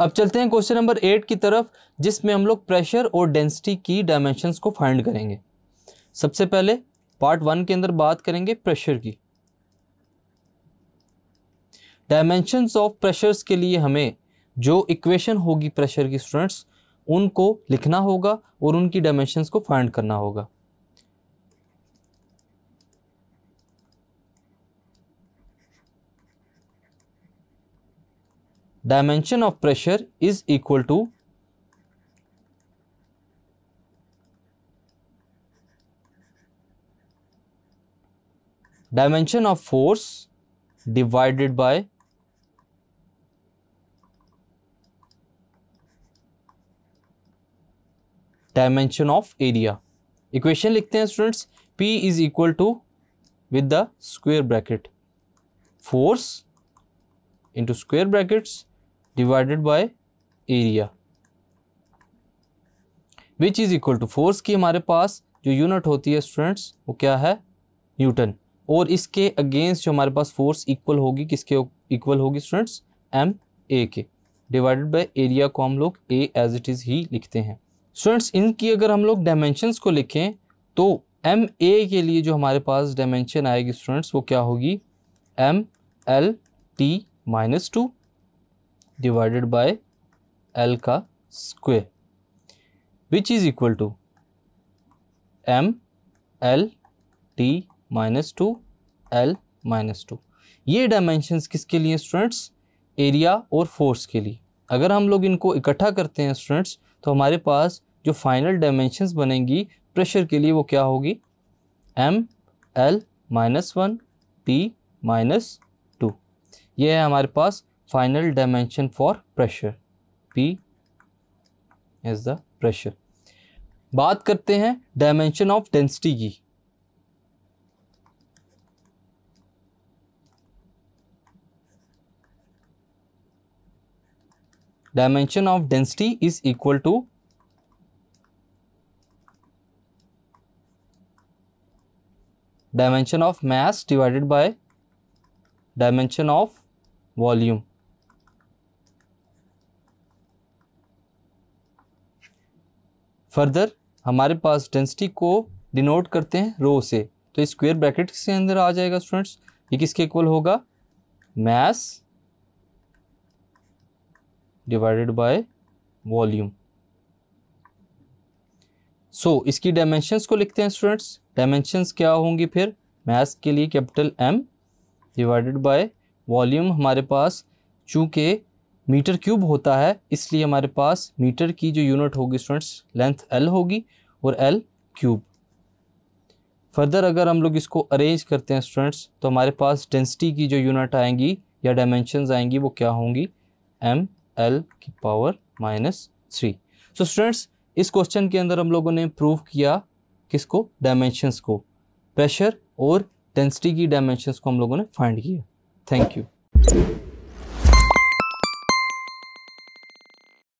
अब चलते हैं क्वेश्चन नंबर एट की तरफ जिसमें हम लोग प्रेशर और डेंसिटी की डायमेंशंस को फाइंड करेंगे सबसे पहले पार्ट वन के अंदर बात करेंगे प्रेशर की डायमेंशंस ऑफ प्रेशर्स के लिए हमें जो इक्वेशन होगी प्रेशर की स्टूडेंट्स उनको लिखना होगा और उनकी डायमेंशंस को फाइंड करना होगा dimension of pressure is equal to dimension of force divided by dimension of area. Equation लिखते हैं students P is equal to with the square bracket force into square brackets divided by area which is equal to force की हमारे पास जो unit होती है students वो क्या है न्यूटन और इसके अगेंस्ट जो हमारे पास फोर्स इक्वल होगी किसके इक्वल होगी स्टूडेंट्स एम ए के डिवाइडेड बाय एरिया को हम लोग ए एज इट इज़ ही लिखते हैं स्टूडेंट्स इनकी अगर हम लोग डायमेंशंस को लिखें तो एम ए के लिए जो हमारे पास डायमेंशन आएगी स्टूडेंट्स वो क्या होगी M L T minus two divided by L का square which is equal to M L T minus two L minus two ये डायमेंशंस किसके लिए स्टूडेंट्स एरिया और फोर्स के लिए अगर हम लोग इनको इकट्ठा करते हैं स्टूडेंट्स तो हमारे पास जो फाइनल डायमेंशंस बनेंगी प्रेशर के लिए वो क्या होगी M L minus one P minus two ये है हमारे पास final dimension for pressure p is the pressure बात करते हैं डायमेंशन ऑफ डेंसिटी की dimension of density is equal to dimension of mass divided by dimension of volume further हमारे पास density को डिनोट करते हैं रो से तो स्क्वेयर ब्रैकेट के अंदर आ जाएगा स्टूडेंट्स ये किसके इक्वल होगा mass divided by volume so इसकी डायमेंशंस को लिखते हैं स्टूडेंट्स डायमेंशंस क्या होंगी फिर मैस के लिए capital M divided by volume हमारे पास चूँकि मीटर क्यूब होता है इसलिए हमारे पास मीटर की जो यूनिट होगी स्टूडेंट्स लेंथ एल होगी और एल क्यूब फर्दर अगर हम लोग इसको अरेंज करते हैं स्टूडेंट्स तो हमारे पास डेंसिटी की जो यूनिट आएंगी या डायमेंशंस आएंगी वो क्या होंगी एम एल की power minus three so students इस क्वेश्चन के अंदर हम लोगों ने प्रूव किया किसको डायमेंशंस को प्रेशर और डेंसिटी की डायमेंशंस को हम लोगों ने फाइंड किया थैंक यू